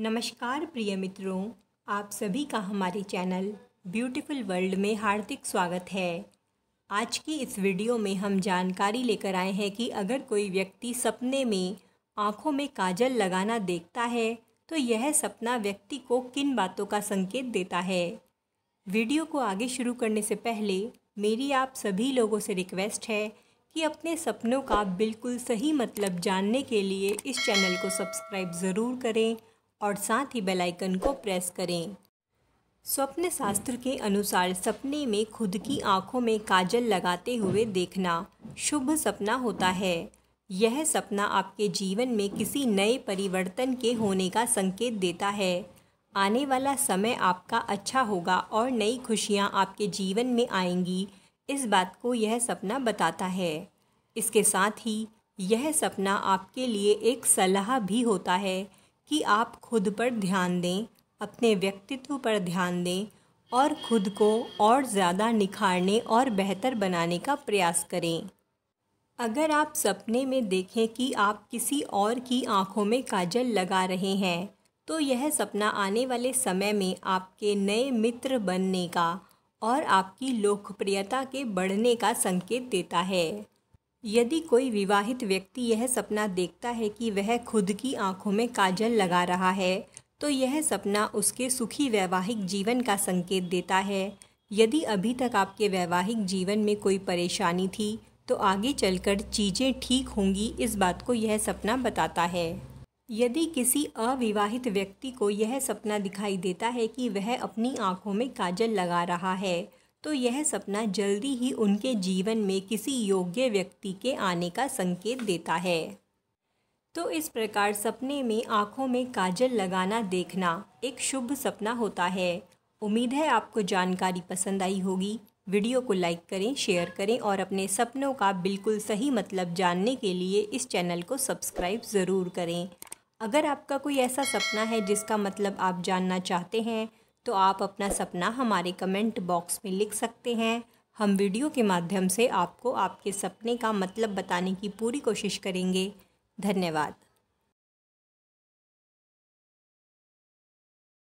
नमस्कार प्रिय मित्रों आप सभी का हमारे चैनल ब्यूटीफुल वर्ल्ड में हार्दिक स्वागत है आज की इस वीडियो में हम जानकारी लेकर आए हैं कि अगर कोई व्यक्ति सपने में आँखों में काजल लगाना देखता है तो यह सपना व्यक्ति को किन बातों का संकेत देता है वीडियो को आगे शुरू करने से पहले मेरी आप सभी लोगों से रिक्वेस्ट है कि अपने सपनों का बिल्कुल सही मतलब जानने के लिए इस चैनल को सब्सक्राइब ज़रूर करें और साथ ही बेल आइकन को प्रेस करें स्वप्न शास्त्र के अनुसार सपने में खुद की आंखों में काजल लगाते हुए देखना शुभ सपना होता है यह सपना आपके जीवन में किसी नए परिवर्तन के होने का संकेत देता है आने वाला समय आपका अच्छा होगा और नई खुशियां आपके जीवन में आएंगी इस बात को यह सपना बताता है इसके साथ ही यह सपना आपके लिए एक सलाह भी होता है कि आप खुद पर ध्यान दें अपने व्यक्तित्व पर ध्यान दें और खुद को और ज़्यादा निखारने और बेहतर बनाने का प्रयास करें अगर आप सपने में देखें कि आप किसी और की आंखों में काजल लगा रहे हैं तो यह सपना आने वाले समय में आपके नए मित्र बनने का और आपकी लोकप्रियता के बढ़ने का संकेत देता है यदि कोई विवाहित व्यक्ति यह सपना देखता है कि वह खुद की आंखों में काजल लगा रहा है तो यह सपना उसके सुखी वैवाहिक जीवन का संकेत देता है यदि अभी तक आपके वैवाहिक जीवन में कोई परेशानी थी तो आगे चलकर चीज़ें ठीक होंगी इस बात को यह सपना बताता है यदि किसी अविवाहित व्यक्ति को यह सपना दिखाई देता है कि वह अपनी आंखों में काजल लगा रहा है तो यह सपना जल्दी ही उनके जीवन में किसी योग्य व्यक्ति के आने का संकेत देता है तो इस प्रकार सपने में आँखों में काजल लगाना देखना एक शुभ सपना होता है उम्मीद है आपको जानकारी पसंद आई होगी वीडियो को लाइक करें शेयर करें और अपने सपनों का बिल्कुल सही मतलब जानने के लिए इस चैनल को सब्सक्राइब ज़रूर करें अगर आपका कोई ऐसा सपना है जिसका मतलब आप जानना चाहते हैं तो आप अपना सपना हमारे कमेंट बॉक्स में लिख सकते हैं हम वीडियो के माध्यम से आपको आपके सपने का मतलब बताने की पूरी कोशिश करेंगे धन्यवाद